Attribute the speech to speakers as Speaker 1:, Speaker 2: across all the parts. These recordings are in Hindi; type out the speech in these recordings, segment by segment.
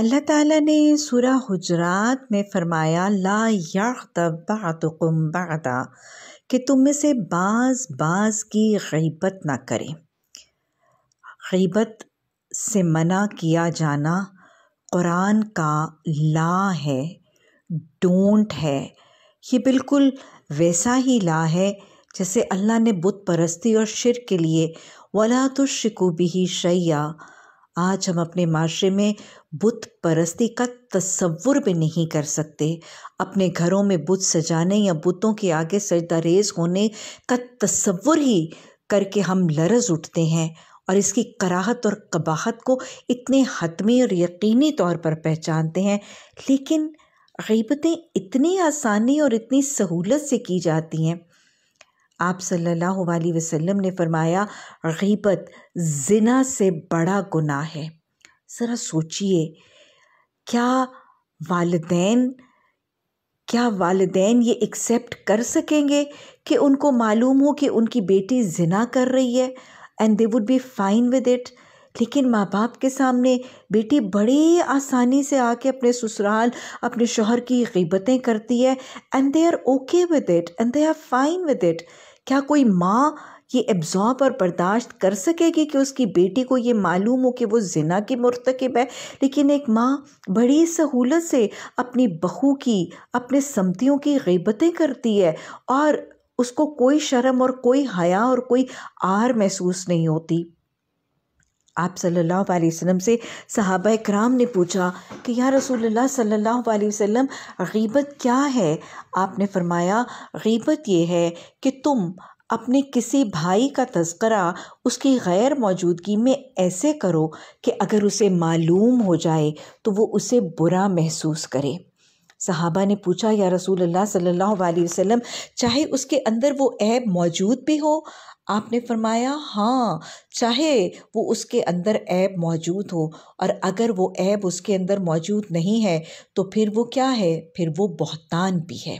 Speaker 1: अल्लाह ताला ने सूरा हुजरात में फरमाया ला यातब बदा बादा कि तुम में से बाज बाज की गीबत ना करें गीबत से मना किया जाना कुरान का ला है डोंट है ये बिल्कुल वैसा ही ला है जैसे अल्लाह ने बुत परस्ती और शिर के लिए वला तो शिकूबी शैया आज हम अपने माशरे में बुत परस्ती का तस्वुर भी नहीं कर सकते अपने घरों में बुत सजाने या बुतों के आगे सजदारेज होने का तस्वुर ही करके हम लरज उठते हैं और इसकी कराहत और कबाहत को इतने हतमी और यकीनी तौर पर पहचानते हैं लेकिन गीबतें इतनी आसानी और इतनी सहूलत से की जाती हैं आप सल्लल्लाहु अलैहि वसल्लम ने फरमाया गीबत ज़िना से बड़ा गुनाह है ज़रा सोचिए क्या वालदेन क्या वालदेन ये एक्सेप्ट कर सकेंगे कि उनको मालूम हो कि उनकी बेटी जिना कर रही है and they would be fine with it लेकिन माँ बाप के सामने बेटी बड़ी आसानी से आके अपने ससुराल अपने शोहर की गिबतें करती है and they are okay with it and they are fine with it क्या कोई माँ ये एब्ज़ॉर्ब और बर्दाश्त कर सकेगी कि उसकी बेटी को ये मालूम हो कि वो जिना की मरतकब है लेकिन एक माँ बड़ी सहूलत से अपनी बहू की अपने समतियों की गिबतें करती है और उसको कोई शर्म और कोई हया और कोई आर महसूस नहीं होती आप सल्लल्लाहु अलैहि वसल्लम से सहाबा कराम ने पूछा कि या रसूलुल्लाह सल्लल्लाहु अलैहि वसल्लम गीबत क्या है आपने फरमाया गीबत ये है कि तुम अपने किसी भाई का तस्करा उसकी गैर मौजूदगी में ऐसे करो कि अगर उसे मालूम हो जाए तो वो उसे बुरा महसूस करे सहाबा ने पूछा या रसूल अल्लाह सल्लल्लाहु अलैहि वसल्लम चाहे उसके अंदर वो ऐब मौजूद भी हो आपने फरमाया हाँ चाहे वो उसके अंदर ऐब मौजूद हो और अगर वो ऐब उसके अंदर मौजूद नहीं है तो फिर वो क्या है फिर वो बहतान भी है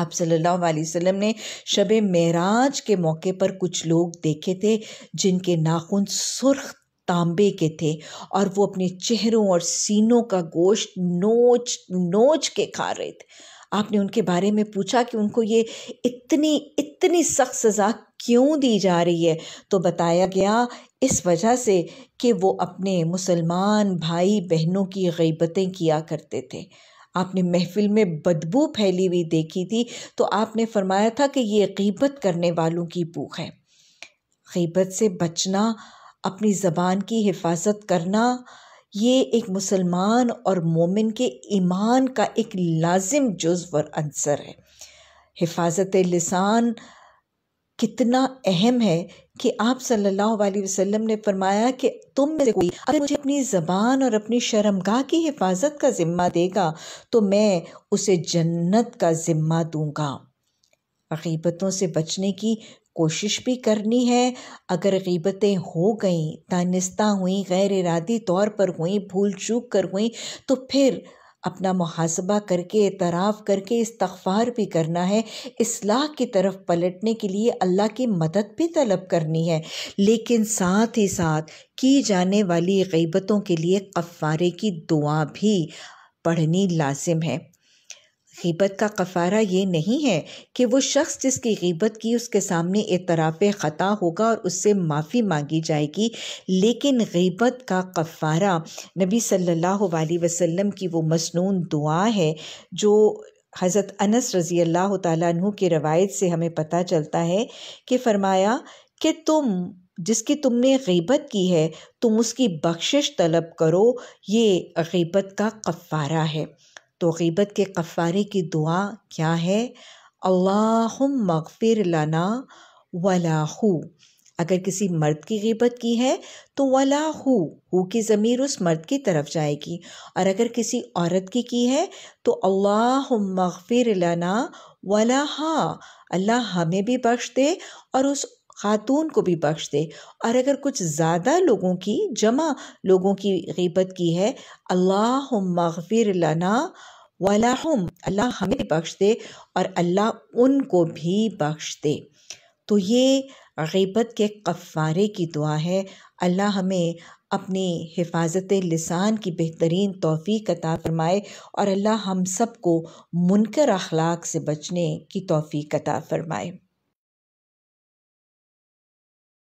Speaker 1: आप सल्लल्लाहु अलैहि वसल्लम ने शब मराज के मौके पर कुछ लोग देखे थे जिनके नाखून सुर्ख तांबे के थे और वो अपने चेहरों और सीनों का गोश्त नोच नोच के खा रहे थे आपने उनके बारे में पूछा कि उनको ये इतनी इतनी सख्त सज़ा क्यों दी जा रही है तो बताया गया इस वजह से कि वो अपने मुसलमान भाई बहनों की गईबतें किया करते थे आपने महफिल में बदबू फैली हुई देखी थी तो आपने फरमाया था कि ये गीबत करने वालों की भूख है गीबत से बचना अपनी ज़बान की हिफाजत करना ये एक मुसलमान और मोमिन के ईमान का एक लाजिम जुज्व और अंसर है हिफाजत लसान कितना अहम है कि आप सल्लल्लाहु अलैहि वसल्लम ने फरमाया कि तुम में से कोई अगर मुझे अपनी ज़बान और अपनी शर्मगाह की हिफाजत का ज़िम्मा देगा तो मैं उसे जन्नत का ज़िम्मा दूंगा अकीबतों से बचने की कोशिश भी करनी है अगर गीबतें हो गई दानिस्ता हुई गैर इरादी तौर पर हुई भूल चूक कर हुई तो फिर अपना मुहासबा करके एतराफ़ करके इस्तफ़ार भी करना है इसलाह की तरफ पलटने के लिए अल्लाह की मदद भी तलब करनी है लेकिन साथ ही साथ की जाने वाली गीबतों के लिए कफ़ारे की दुआ भी पढ़नी लाजिम है गीबत का कफ़ारा ये नहीं है कि वो शख्स जिसकी गीबत की उसके सामने एतराफ़ ख़ता होगा और उससे माफ़ी मांगी जाएगी लेकिन गीबत का कफ़ारा नबी सल्लल्लाहु अलैहि वसल्लम की वो मसनून दुआ है जो हज़रत अनस रज़ी अल्लाह तु की रवायत से हमें पता चलता है कि फ़रमाया कि तुम जिसकी तुमने गीबत की है तुम उसकी बख्शिश तलब करो ये गीबत का कफ़ारा है तो ग़ीबत के कफ़ारे की दुआ क्या है अल्लाह मगफ़िर लना वलाहू अगर किसी मर्द की गबत की है तो वला हु हु की ज़मीर उस मर्द की तरफ जाएगी और अगर किसी औरत की की है तो अल्लाह मगफ़िर लना वला हा अल्लाह हमें भी बख्श दे और उस खातून को भी बख्श दे और अगर कुछ ज़्यादा लोगों की जमा लोगों की गिबत की है अल्लाह मगफ़िर लना वालाहम अल्लाह हमें भी बख्श दे और अल्लाह उनको भी बख्श दे तो ये गबत के कफ़ारे की दुआ है अल्लाह हमें अपनी हिफाजत लसान की बेहतरीन तोफ़ी कता फ़रमाए और अल्लाह हम सब को मुनकर अखलाक से बचने की तोफ़ी अता फ़रमाए